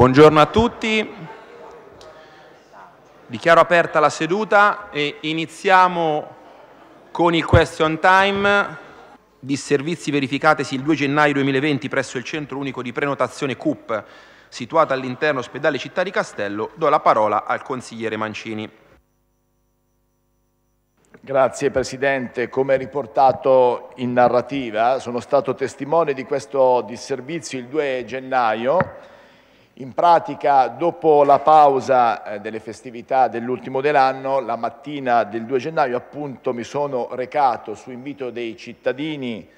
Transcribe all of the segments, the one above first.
Buongiorno a tutti, dichiaro aperta la seduta e iniziamo con il question time di servizi verificatesi il 2 gennaio 2020 presso il Centro Unico di Prenotazione CUP situato all'interno ospedale Città di Castello, do la parola al consigliere Mancini. Grazie Presidente. Come riportato in narrativa, sono stato testimone di questo disservizio il 2 gennaio in pratica, dopo la pausa eh, delle festività dell'ultimo dell'anno, la mattina del 2 gennaio appunto mi sono recato su invito dei cittadini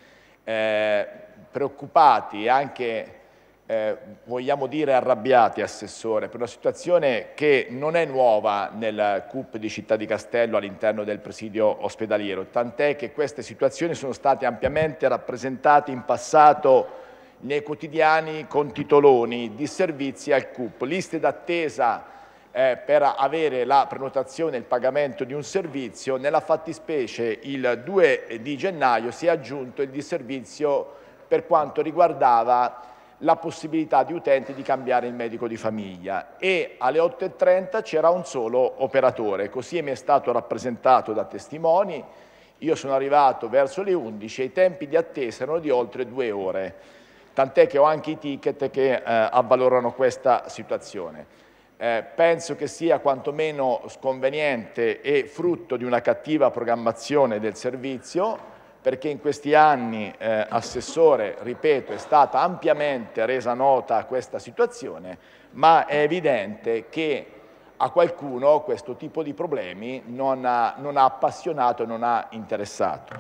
eh, preoccupati e anche, eh, vogliamo dire, arrabbiati, Assessore, per una situazione che non è nuova nel CUP di Città di Castello all'interno del presidio ospedaliero, tant'è che queste situazioni sono state ampiamente rappresentate in passato nei quotidiani con titoloni di servizi al CUP, liste d'attesa eh, per avere la prenotazione e il pagamento di un servizio, nella fattispecie il 2 di gennaio si è aggiunto il disservizio per quanto riguardava la possibilità di utenti di cambiare il medico di famiglia e alle 8.30 c'era un solo operatore, così mi è stato rappresentato da testimoni, io sono arrivato verso le 11 e i tempi di attesa erano di oltre due ore tant'è che ho anche i ticket che eh, avvalorano questa situazione. Eh, penso che sia quantomeno sconveniente e frutto di una cattiva programmazione del servizio, perché in questi anni, eh, Assessore, ripeto, è stata ampiamente resa nota questa situazione, ma è evidente che a qualcuno questo tipo di problemi non ha, non ha appassionato e non ha interessato.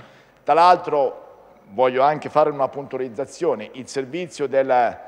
Tra l'altro voglio anche fare una puntualizzazione, il servizio del,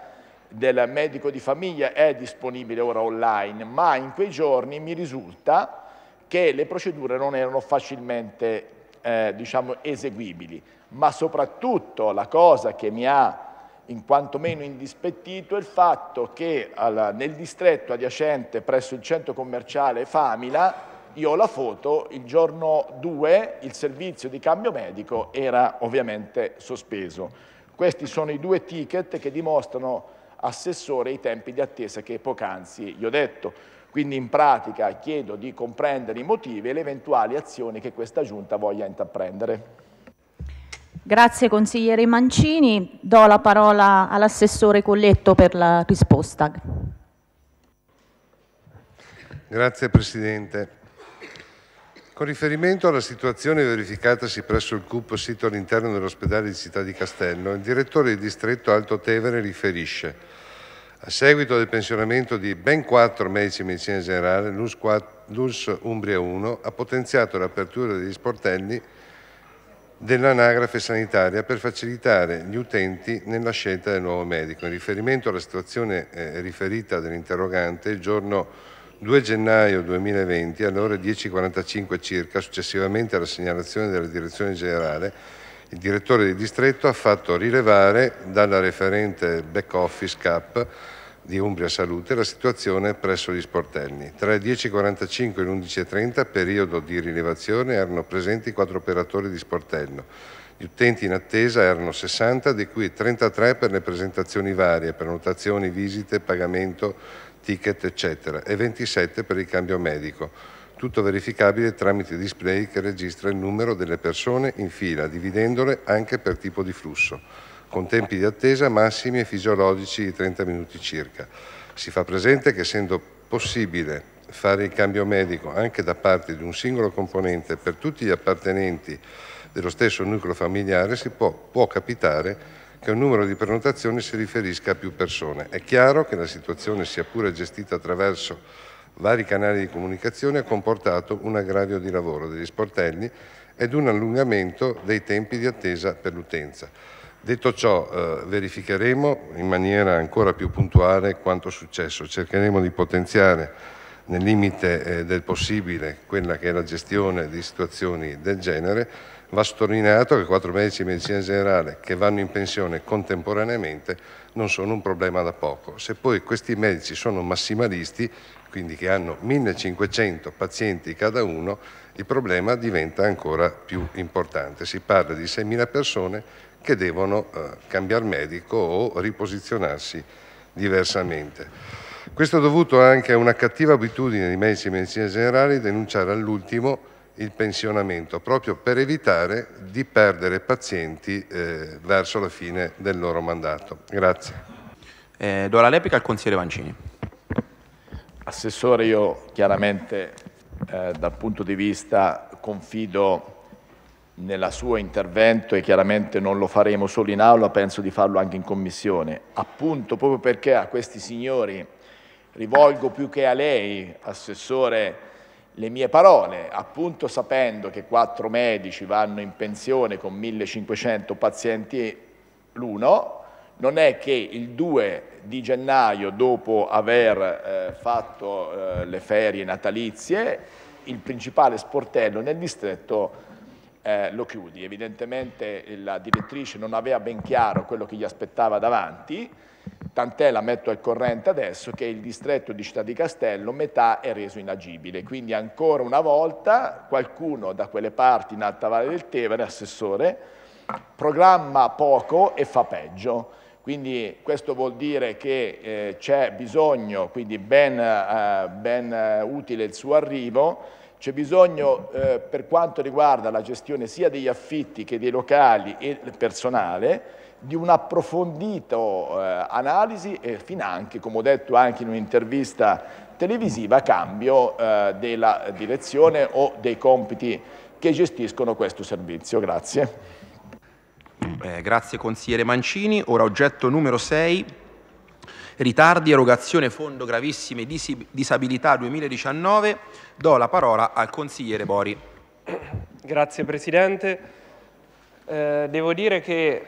del medico di famiglia è disponibile ora online, ma in quei giorni mi risulta che le procedure non erano facilmente eh, diciamo, eseguibili, ma soprattutto la cosa che mi ha in quanto meno indispettito è il fatto che alla, nel distretto adiacente presso il centro commerciale Famila io ho la foto, il giorno 2 il servizio di cambio medico era ovviamente sospeso. Questi sono i due ticket che dimostrano assessore i tempi di attesa che poc'anzi gli ho detto. Quindi in pratica chiedo di comprendere i motivi e le eventuali azioni che questa Giunta voglia intraprendere. Grazie consigliere Mancini. Do la parola all'assessore Colletto per la risposta. Grazie Presidente. Con riferimento alla situazione verificatasi presso il CUP sito all'interno dell'ospedale di Città di Castello, il direttore del distretto Alto Tevere riferisce a seguito del pensionamento di ben quattro medici di medicina generale, l'US, Umbria 1 ha potenziato l'apertura degli sportelli dell'anagrafe sanitaria per facilitare gli utenti nella scelta del nuovo medico. In riferimento alla situazione eh, riferita dell'interrogante, il giorno 2 gennaio 2020, alle ore 10.45 circa, successivamente alla segnalazione della Direzione Generale, il direttore di distretto ha fatto rilevare dalla referente back office CAP di Umbria Salute la situazione presso gli sportelli. Tra le 10.45 e le 11.30, periodo di rilevazione, erano presenti quattro operatori di sportello. Gli utenti in attesa erano 60, di cui 33 per le presentazioni varie, prenotazioni, visite, pagamento ticket eccetera e 27 per il cambio medico, tutto verificabile tramite display che registra il numero delle persone in fila, dividendole anche per tipo di flusso, con tempi di attesa massimi e fisiologici di 30 minuti circa. Si fa presente che essendo possibile fare il cambio medico anche da parte di un singolo componente per tutti gli appartenenti dello stesso nucleo familiare si può, può capitare che un numero di prenotazioni si riferisca a più persone. È chiaro che la situazione, sia pure gestita attraverso vari canali di comunicazione, ha comportato un aggravio di lavoro degli sportelli ed un allungamento dei tempi di attesa per l'utenza. Detto ciò, eh, verificheremo in maniera ancora più puntuale quanto successo. Cercheremo di potenziare nel limite eh, del possibile quella che è la gestione di situazioni del genere Va sottolineato che quattro medici di medicina generale che vanno in pensione contemporaneamente non sono un problema da poco. Se poi questi medici sono massimalisti, quindi che hanno 1500 pazienti cada uno, il problema diventa ancora più importante. Si parla di 6.000 persone che devono eh, cambiare medico o riposizionarsi diversamente. Questo è dovuto anche a una cattiva abitudine dei medici di medicina generale di denunciare all'ultimo il pensionamento, proprio per evitare di perdere pazienti eh, verso la fine del loro mandato. Grazie. Eh, do la replica al consigliere Vancini. Assessore, io chiaramente eh, dal punto di vista confido nella sua intervento e chiaramente non lo faremo solo in aula, penso di farlo anche in commissione, appunto proprio perché a questi signori rivolgo più che a lei, Assessore, le mie parole, appunto sapendo che quattro medici vanno in pensione con 1500 pazienti l'uno, non è che il 2 di gennaio, dopo aver eh, fatto eh, le ferie natalizie, il principale sportello nel distretto eh, lo chiudi. Evidentemente la direttrice non aveva ben chiaro quello che gli aspettava davanti, tant'è la metto al corrente adesso che il distretto di Città di Castello metà è reso inagibile, quindi ancora una volta qualcuno da quelle parti in Alta Valle del Tevere, assessore, programma poco e fa peggio. Quindi questo vuol dire che eh, c'è bisogno, quindi ben, eh, ben eh, utile il suo arrivo, c'è bisogno eh, per quanto riguarda la gestione sia degli affitti che dei locali e del personale di un'approfondita eh, analisi e finanche, come ho detto anche in un'intervista televisiva, cambio eh, della direzione o dei compiti che gestiscono questo servizio. Grazie. Eh, grazie consigliere Mancini. Ora oggetto numero 6, ritardi, erogazione fondo gravissime disabilità 2019, do la parola al consigliere Bori. Grazie Presidente. Eh, devo dire che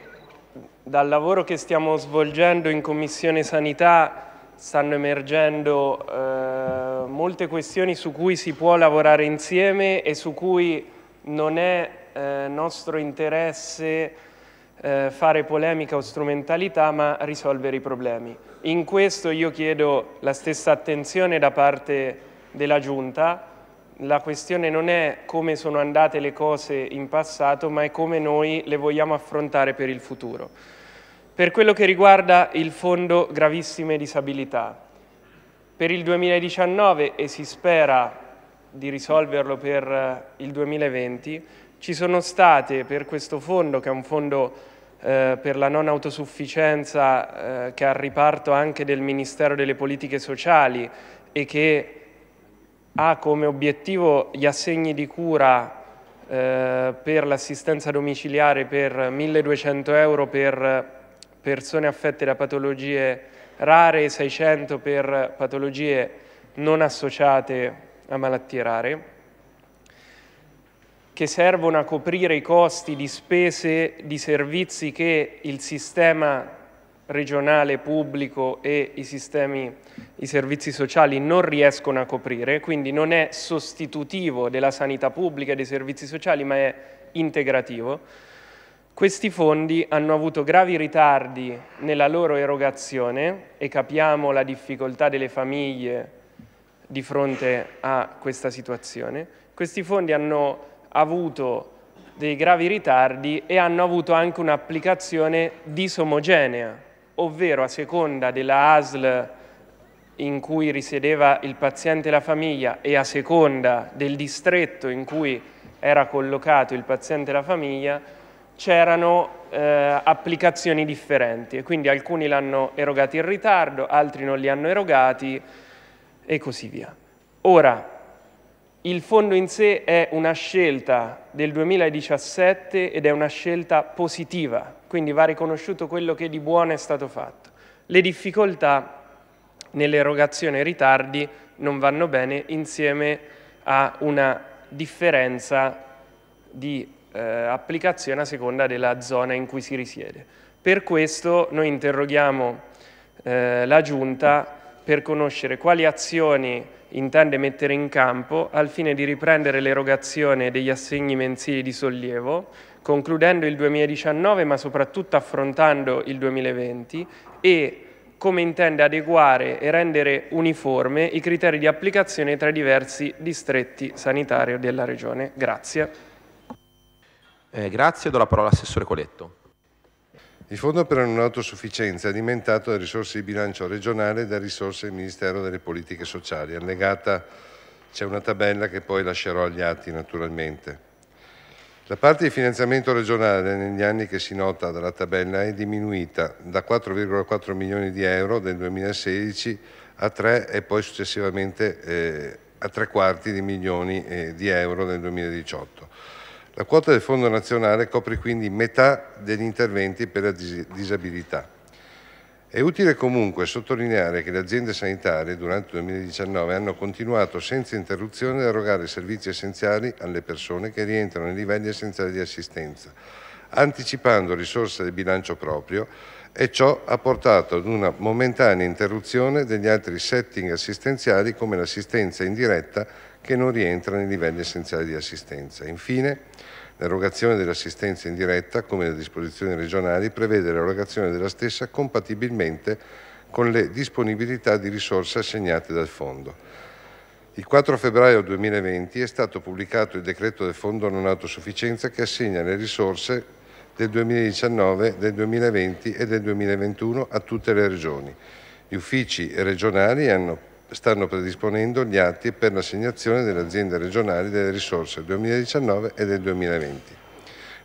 dal lavoro che stiamo svolgendo in Commissione Sanità stanno emergendo eh, molte questioni su cui si può lavorare insieme e su cui non è eh, nostro interesse eh, fare polemica o strumentalità, ma risolvere i problemi. In questo io chiedo la stessa attenzione da parte della Giunta. La questione non è come sono andate le cose in passato, ma è come noi le vogliamo affrontare per il futuro. Per quello che riguarda il Fondo Gravissime Disabilità, per il 2019 e si spera di risolverlo per eh, il 2020, ci sono state per questo fondo, che è un fondo eh, per la non autosufficienza eh, che ha il riparto anche del Ministero delle Politiche Sociali e che ha come obiettivo gli assegni di cura eh, per l'assistenza domiciliare per 1200 euro per persone affette da patologie rare e 600 per patologie non associate a malattie rare che servono a coprire i costi di spese di servizi che il sistema regionale pubblico e i, sistemi, i servizi sociali non riescono a coprire, quindi non è sostitutivo della sanità pubblica e dei servizi sociali, ma è integrativo. Questi fondi hanno avuto gravi ritardi nella loro erogazione e capiamo la difficoltà delle famiglie di fronte a questa situazione. Questi fondi hanno avuto dei gravi ritardi e hanno avuto anche un'applicazione disomogenea, ovvero a seconda della ASL in cui risiedeva il paziente e la famiglia e a seconda del distretto in cui era collocato il paziente e la famiglia, c'erano eh, applicazioni differenti e quindi alcuni l'hanno erogati in ritardo, altri non li hanno erogati e così via. Ora, il fondo in sé è una scelta del 2017 ed è una scelta positiva, quindi va riconosciuto quello che di buono è stato fatto. Le difficoltà nell'erogazione e ritardi non vanno bene insieme a una differenza di eh, applicazione a seconda della zona in cui si risiede. Per questo noi interroghiamo eh, la Giunta per conoscere quali azioni intende mettere in campo al fine di riprendere l'erogazione degli assegni mensili di sollievo, concludendo il 2019 ma soprattutto affrontando il 2020 e come intende adeguare e rendere uniforme i criteri di applicazione tra i diversi distretti sanitari della Regione. Grazie. Eh, grazie, do la parola all'assessore Coletto. Il Fondo per la non autosufficienza è alimentato da risorse di bilancio regionale e da risorse del Ministero delle Politiche Sociali. Allegata c'è una tabella che poi lascerò agli atti naturalmente. La parte di finanziamento regionale negli anni che si nota dalla tabella è diminuita da 4,4 milioni di euro del 2016 a 3 e poi successivamente eh, a 3 quarti di milioni eh, di euro nel 2018. La quota del Fondo nazionale copre quindi metà degli interventi per la disabilità. È utile comunque sottolineare che le aziende sanitarie durante il 2019 hanno continuato senza interruzione ad erogare servizi essenziali alle persone che rientrano nei livelli essenziali di assistenza, anticipando risorse del bilancio proprio e ciò ha portato ad una momentanea interruzione degli altri setting assistenziali come l'assistenza indiretta che non rientra nei livelli essenziali di assistenza. Infine, l'erogazione dell'assistenza indiretta, come le disposizioni regionali, prevede l'erogazione della stessa compatibilmente con le disponibilità di risorse assegnate dal Fondo. Il 4 febbraio 2020 è stato pubblicato il decreto del Fondo non autosufficienza che assegna le risorse del 2019, del 2020 e del 2021 a tutte le regioni. Gli uffici regionali hanno stanno predisponendo gli atti per l'assegnazione delle aziende regionali delle risorse 2019 e del 2020.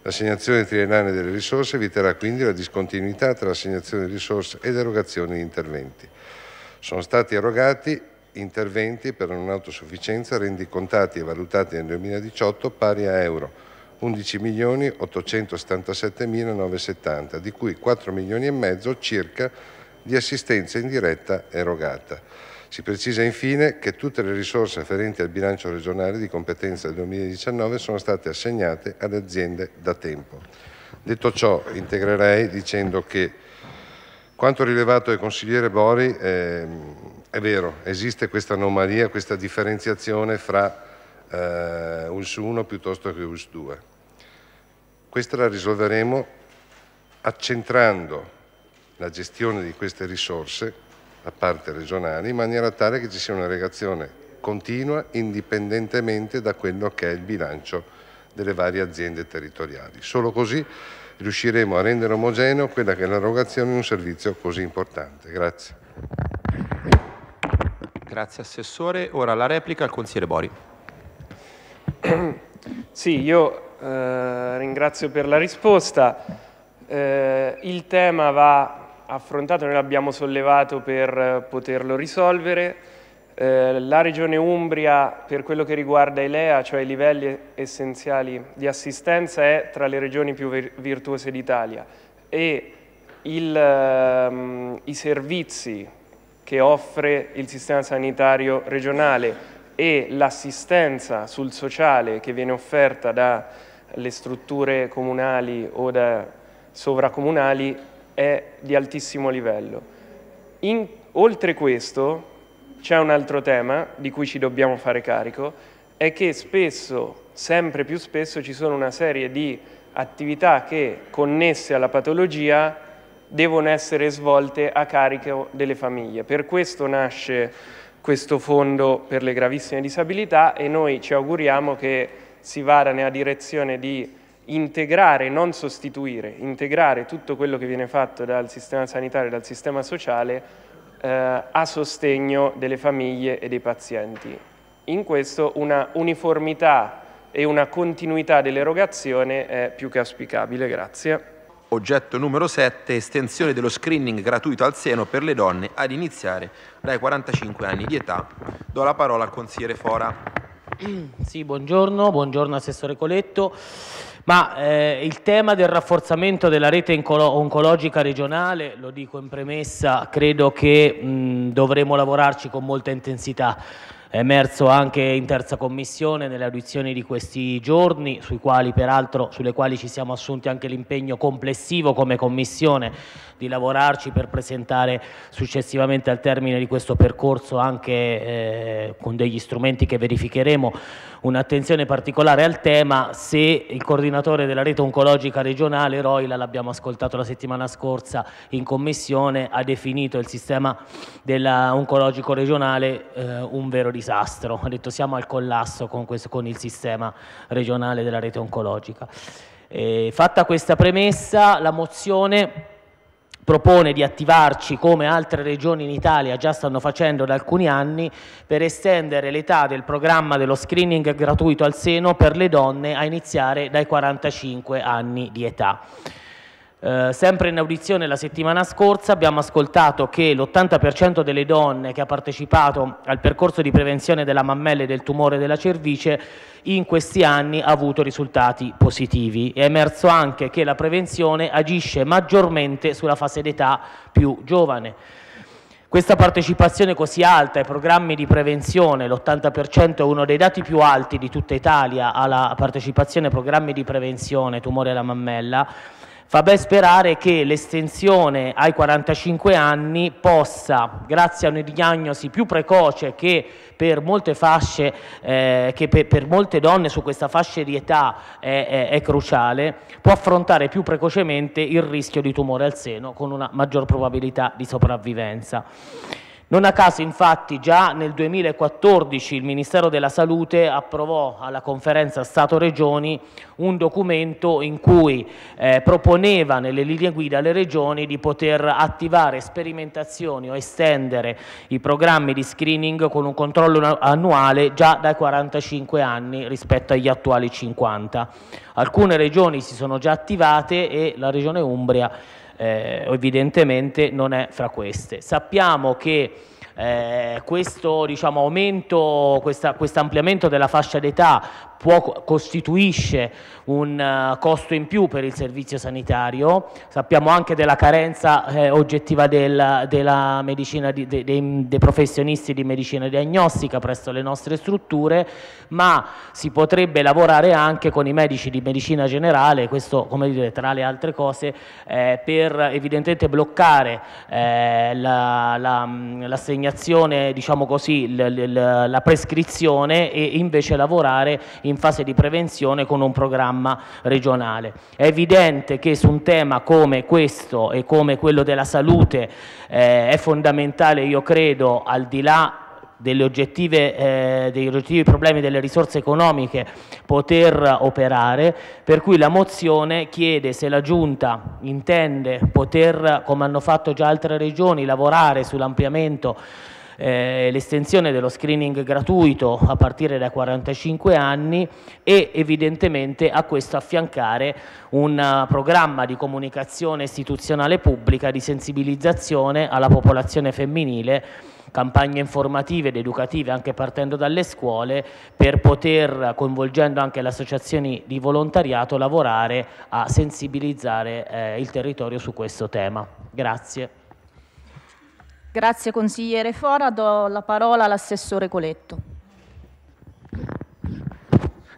L'assegnazione triennale delle risorse eviterà quindi la discontinuità tra assegnazione di risorse ed erogazione di interventi. Sono stati erogati interventi per la non autosufficienza rendicontati e valutati nel 2018 pari a euro 11.877.970, di cui 4 milioni e mezzo circa di assistenza indiretta erogata. Si precisa infine che tutte le risorse afferenti al bilancio regionale di competenza del 2019 sono state assegnate ad aziende da tempo. Detto ciò, integrerei dicendo che quanto rilevato dal consigliere Bori eh, è vero, esiste questa anomalia, questa differenziazione fra eh, ULS 1 piuttosto che ULS 2. Questa la risolveremo accentrando la gestione di queste risorse a parte regionali, in maniera tale che ci sia un'irrigazione continua indipendentemente da quello che è il bilancio delle varie aziende territoriali. Solo così riusciremo a rendere omogeneo quella che è l'erogazione di un servizio così importante. Grazie. Grazie Assessore. Ora la replica al Consigliere Bori. Sì, io eh, ringrazio per la risposta. Eh, il tema va affrontato, noi l'abbiamo sollevato per eh, poterlo risolvere. Eh, la Regione Umbria, per quello che riguarda i LEA, cioè i livelli essenziali di assistenza, è tra le regioni più virtuose d'Italia e il, ehm, i servizi che offre il sistema sanitario regionale e l'assistenza sul sociale che viene offerta dalle strutture comunali o da sovracomunali è di altissimo livello. In, oltre questo c'è un altro tema di cui ci dobbiamo fare carico, è che spesso, sempre più spesso, ci sono una serie di attività che connesse alla patologia devono essere svolte a carico delle famiglie. Per questo nasce questo fondo per le gravissime disabilità e noi ci auguriamo che si vada nella direzione di integrare, non sostituire, integrare tutto quello che viene fatto dal sistema sanitario e dal sistema sociale eh, a sostegno delle famiglie e dei pazienti. In questo una uniformità e una continuità dell'erogazione è più che auspicabile. Grazie. Oggetto numero 7, estensione dello screening gratuito al seno per le donne ad iniziare dai 45 anni di età. Do la parola al consigliere Fora. Sì, buongiorno, buongiorno Assessore Coletto. Ma eh, il tema del rafforzamento della rete oncologica regionale, lo dico in premessa, credo che mh, dovremo lavorarci con molta intensità. È emerso anche in terza commissione nelle audizioni di questi giorni, sui quali, peraltro, sulle quali ci siamo assunti anche l'impegno complessivo come commissione di lavorarci per presentare successivamente al termine di questo percorso anche eh, con degli strumenti che verificheremo un'attenzione particolare al tema se il coordinatore della rete oncologica regionale Roila l'abbiamo ascoltato la settimana scorsa in commissione ha definito il sistema oncologico regionale eh, un vero disastro disastro, ha detto siamo al collasso con, questo, con il sistema regionale della rete oncologica. Eh, fatta questa premessa, la mozione propone di attivarci come altre regioni in Italia già stanno facendo da alcuni anni per estendere l'età del programma dello screening gratuito al seno per le donne a iniziare dai 45 anni di età. Eh, sempre in audizione la settimana scorsa abbiamo ascoltato che l'80% delle donne che ha partecipato al percorso di prevenzione della mammella e del tumore della cervice in questi anni ha avuto risultati positivi. È emerso anche che la prevenzione agisce maggiormente sulla fase d'età più giovane. Questa partecipazione così alta ai programmi di prevenzione, l'80% è uno dei dati più alti di tutta Italia alla partecipazione ai programmi di prevenzione tumore alla mammella, fa ben sperare che l'estensione ai 45 anni possa, grazie a una diagnosi più precoce che per molte fasce, eh, che per, per, molte donne su questa fascia di età è, eh, è, eh, è, cruciale, può affrontare più precocemente il rischio di tumore al seno con una maggior probabilità di sopravvivenza. Non a caso, infatti, già nel 2014 il Ministero della Salute approvò alla conferenza Stato-Regioni un documento in cui eh, proponeva nelle linee guida alle Regioni di poter attivare sperimentazioni o estendere i programmi di screening con un controllo annuale già dai 45 anni rispetto agli attuali 50. Alcune regioni si sono già attivate e la Regione Umbria eh, evidentemente non è fra queste. Sappiamo che eh, questo diciamo, aumento, questo ampliamento della fascia d'età costituisce un eh, costo in più per il servizio sanitario, sappiamo anche della carenza eh, oggettiva del, di, de, de, dei professionisti di medicina diagnostica presso le nostre strutture, ma si potrebbe lavorare anche con i medici di medicina generale, questo come dire, tra le altre cose, eh, per evidentemente bloccare eh, l'assegnazione, la, la, mm, diciamo così, la, la prescrizione e invece lavorare in fase di prevenzione con un programma programma regionale. È evidente che su un tema come questo e come quello della salute eh, è fondamentale, io credo, al di là eh, degli oggettivi problemi delle risorse economiche poter operare, per cui la mozione chiede se la Giunta intende poter, come hanno fatto già altre regioni, lavorare sull'ampliamento eh, l'estensione dello screening gratuito a partire da 45 anni e evidentemente a questo affiancare un eh, programma di comunicazione istituzionale pubblica di sensibilizzazione alla popolazione femminile campagne informative ed educative anche partendo dalle scuole per poter, coinvolgendo anche le associazioni di volontariato, lavorare a sensibilizzare eh, il territorio su questo tema. Grazie. Grazie consigliere Fora, do la parola all'assessore Coletto.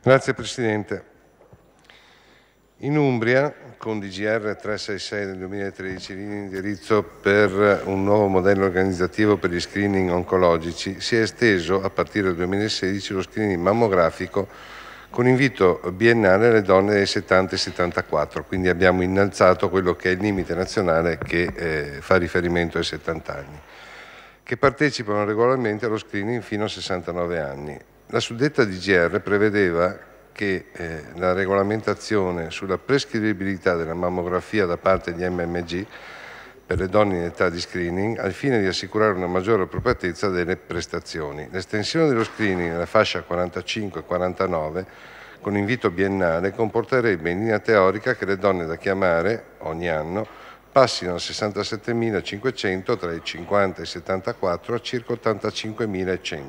Grazie Presidente. In Umbria, con DGR 366 del 2013, linea di indirizzo per un nuovo modello organizzativo per gli screening oncologici, si è esteso a partire dal 2016 lo screening mammografico con invito biennale alle donne dei 70 e 74, quindi abbiamo innalzato quello che è il limite nazionale che eh, fa riferimento ai 70 anni, che partecipano regolarmente allo screening fino a 69 anni. La suddetta DGR prevedeva che eh, la regolamentazione sulla prescrivibilità della mammografia da parte di MMG per le donne in età di screening al fine di assicurare una maggiore appropriatezza delle prestazioni. L'estensione dello screening nella fascia 45-49 con invito biennale comporterebbe in linea teorica che le donne da chiamare ogni anno passino da 67.500 tra i 50 e i 74 a circa 85.100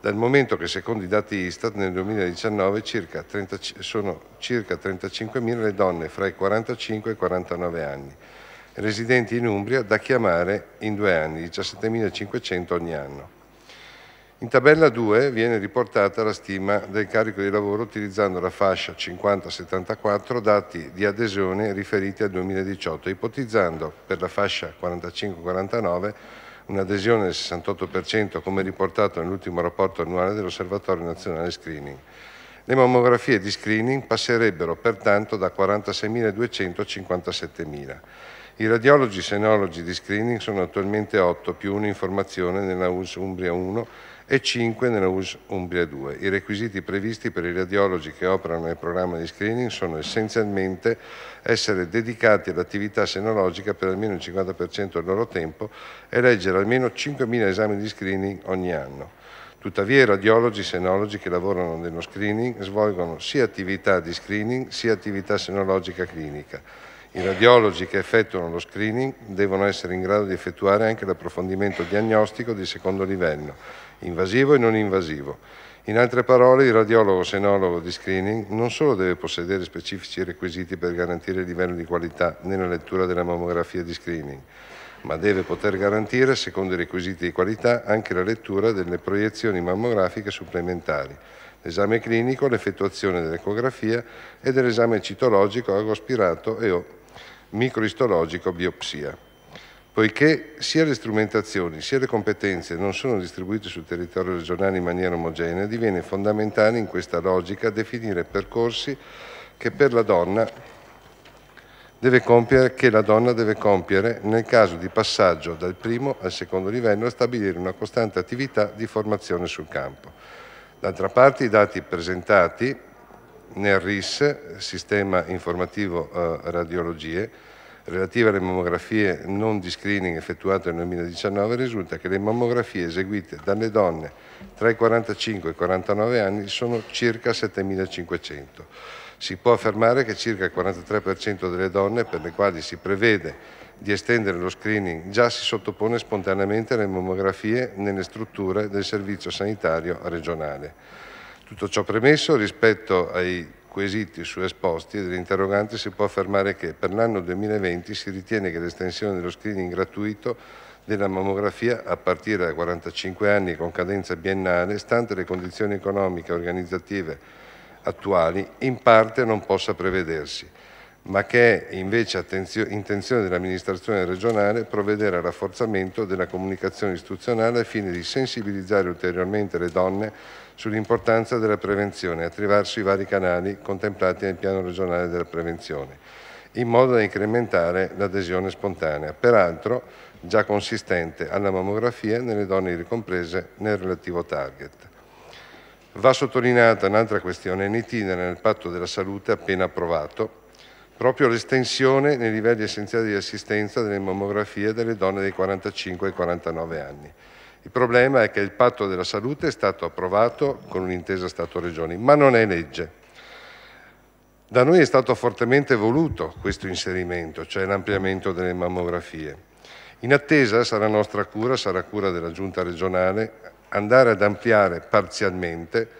dal momento che secondo i dati Istat nel 2019 circa 30, sono circa 35.000 le donne fra i 45 e i 49 anni, residenti in Umbria da chiamare in due anni, 17.500 ogni anno. In tabella 2 viene riportata la stima del carico di lavoro utilizzando la fascia 50-74 dati di adesione riferiti al 2018, ipotizzando per la fascia 45-49 un'adesione del 68% come riportato nell'ultimo rapporto annuale dell'Osservatorio Nazionale Screening. Le mammografie di screening passerebbero pertanto da 46.200 a 57.000. I radiologi senologi di screening sono attualmente 8 più 1 in formazione nella US Umbria 1 e 5 nella US Umbria 2. I requisiti previsti per i radiologi che operano nel programma di screening sono essenzialmente essere dedicati all'attività senologica per almeno il 50% del loro tempo e leggere almeno 5.000 esami di screening ogni anno. Tuttavia i radiologi senologi che lavorano nello screening svolgono sia attività di screening sia attività senologica clinica i radiologi che effettuano lo screening devono essere in grado di effettuare anche l'approfondimento diagnostico di secondo livello, invasivo e non invasivo. In altre parole, il radiologo senologo di screening non solo deve possedere specifici requisiti per garantire il livello di qualità nella lettura della mammografia di screening, ma deve poter garantire, secondo i requisiti di qualità, anche la lettura delle proiezioni mammografiche supplementari, l'esame clinico, l'effettuazione dell'ecografia e dell'esame citologico agospirato e o microistologico biopsia. Poiché sia le strumentazioni sia le competenze non sono distribuite sul territorio regionale in maniera omogenea, diviene fondamentale in questa logica definire percorsi che, compiere, che la donna deve compiere nel caso di passaggio dal primo al secondo livello a stabilire una costante attività di formazione sul campo. D'altra parte i dati presentati nel RIS, Sistema Informativo eh, Radiologie, relativa alle mammografie non di screening effettuate nel 2019 risulta che le mammografie eseguite dalle donne tra i 45 e i 49 anni sono circa 7.500. Si può affermare che circa il 43% delle donne per le quali si prevede di estendere lo screening già si sottopone spontaneamente alle mammografie nelle strutture del servizio sanitario regionale. Tutto ciò premesso, rispetto ai quesiti su esposti e dell'interrogante si può affermare che per l'anno 2020 si ritiene che l'estensione dello screening gratuito della mammografia a partire da 45 anni con cadenza biennale, stante le condizioni economiche e organizzative attuali, in parte non possa prevedersi, ma che è invece intenzione dell'amministrazione regionale provvedere al rafforzamento della comunicazione istituzionale al fine di sensibilizzare ulteriormente le donne sull'importanza della prevenzione attraverso i vari canali contemplati nel piano regionale della prevenzione, in modo da incrementare l'adesione spontanea, peraltro già consistente alla mammografia nelle donne ricomprese nel relativo target. Va sottolineata un'altra questione in itinere nel patto della salute appena approvato, proprio l'estensione nei livelli essenziali di assistenza delle mammografie delle donne dai 45 ai 49 anni. Il problema è che il patto della salute è stato approvato con un'intesa Stato-Regioni, ma non è legge. Da noi è stato fortemente voluto questo inserimento, cioè l'ampliamento delle mammografie. In attesa sarà nostra cura, sarà cura della Giunta regionale, andare ad ampliare parzialmente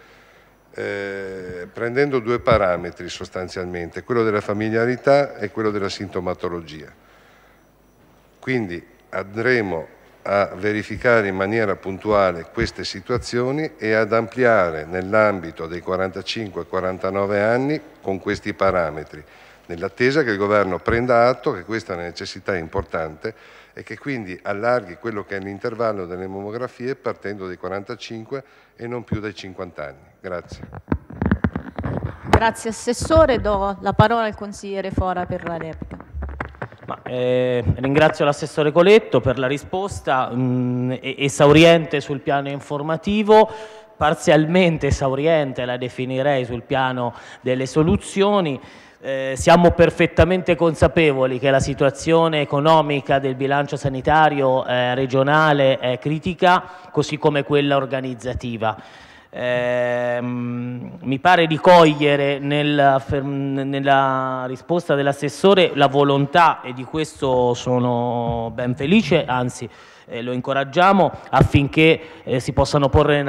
eh, prendendo due parametri sostanzialmente, quello della familiarità e quello della sintomatologia. Quindi andremo a verificare in maniera puntuale queste situazioni e ad ampliare nell'ambito dei 45-49 anni con questi parametri, nell'attesa che il Governo prenda atto che questa è una necessità importante e che quindi allarghi quello che è l'intervallo delle mammografie partendo dai 45 e non più dai 50 anni. Grazie. Grazie Assessore, do la parola al Consigliere Fora per la replica. Ma, eh, ringrazio l'assessore Coletto per la risposta mh, mm, esauriente sul piano informativo, parzialmente esauriente la definirei sul piano delle soluzioni. Eh, siamo perfettamente consapevoli che la situazione economica del bilancio sanitario eh, regionale è critica, così come quella organizzativa. Ehm, mi pare di cogliere nella, nella risposta dell'assessore la volontà e di questo sono ben felice, anzi eh, lo incoraggiamo affinché eh, si possano porre in,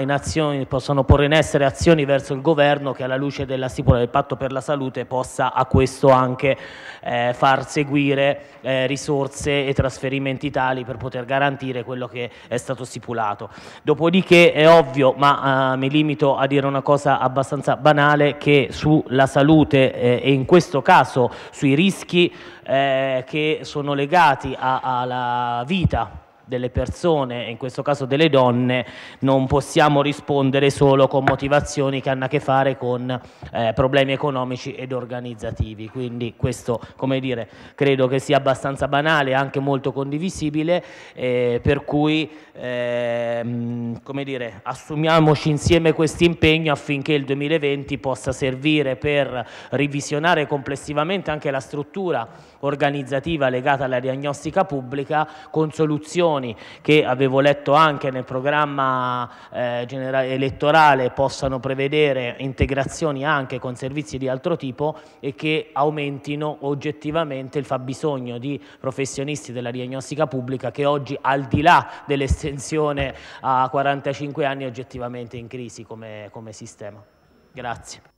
in azioni, possano porre in essere azioni verso il governo che alla luce della stipula del patto per la salute possa a questo anche eh, far seguire eh, risorse e trasferimenti tali per poter garantire quello che è stato stipulato. Dopodiché è ovvio, ma eh, mi limito a dire una cosa abbastanza banale, che sulla salute eh, e in questo caso sui rischi che sono legati alla vita delle persone, in questo caso delle donne, non possiamo rispondere solo con motivazioni che hanno a che fare con eh, problemi economici ed organizzativi. Quindi questo, come dire, credo che sia abbastanza banale, e anche molto condivisibile, eh, per cui, eh, come dire, assumiamoci insieme questo impegno affinché il 2020 possa servire per revisionare complessivamente anche la struttura organizzativa legata alla diagnostica pubblica con soluzioni elezioni che avevo letto anche nel programma eh, elettorale possano prevedere integrazioni anche con servizi di altro tipo e che aumentino oggettivamente il fabbisogno di professionisti della diagnostica pubblica che oggi al di là dell'estensione a 45 anni è oggettivamente in crisi come, come sistema. Grazie.